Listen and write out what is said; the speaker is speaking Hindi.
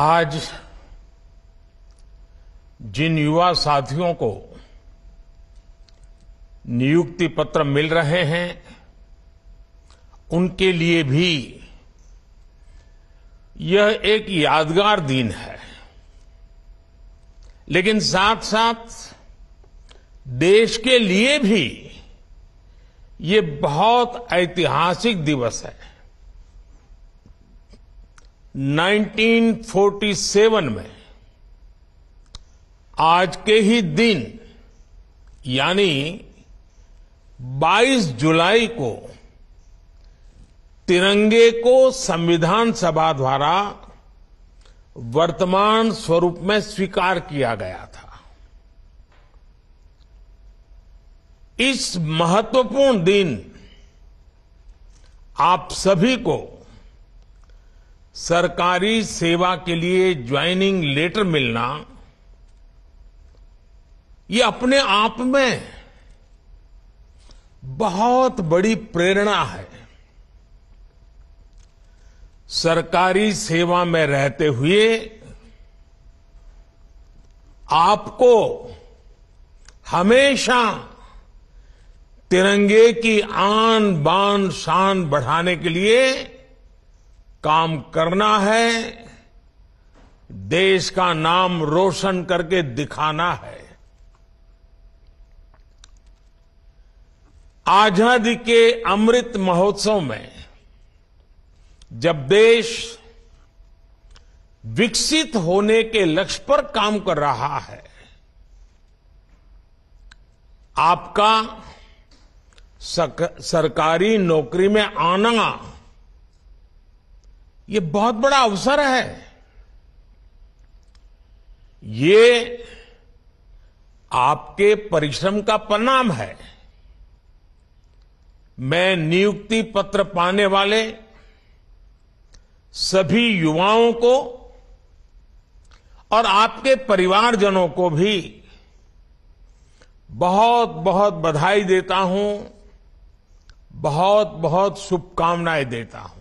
आज जिन युवा साथियों को नियुक्ति पत्र मिल रहे हैं उनके लिए भी यह एक यादगार दिन है लेकिन साथ साथ देश के लिए भी ये बहुत ऐतिहासिक दिवस है 1947 में आज के ही दिन यानी 22 जुलाई को तिरंगे को संविधान सभा द्वारा वर्तमान स्वरूप में स्वीकार किया गया था इस महत्वपूर्ण दिन आप सभी को सरकारी सेवा के लिए ज्वाइनिंग लेटर मिलना ये अपने आप में बहुत बड़ी प्रेरणा है सरकारी सेवा में रहते हुए आपको हमेशा तिरंगे की आन बान शान बढ़ाने के लिए काम करना है देश का नाम रोशन करके दिखाना है आजादी के अमृत महोत्सव में जब देश विकसित होने के लक्ष्य पर काम कर रहा है आपका सरकारी नौकरी में आना ये बहुत बड़ा अवसर है ये आपके परिश्रम का परिणाम है मैं नियुक्ति पत्र पाने वाले सभी युवाओं को और आपके परिवारजनों को भी बहुत बहुत बधाई देता हूं बहुत बहुत शुभकामनाएं देता हूं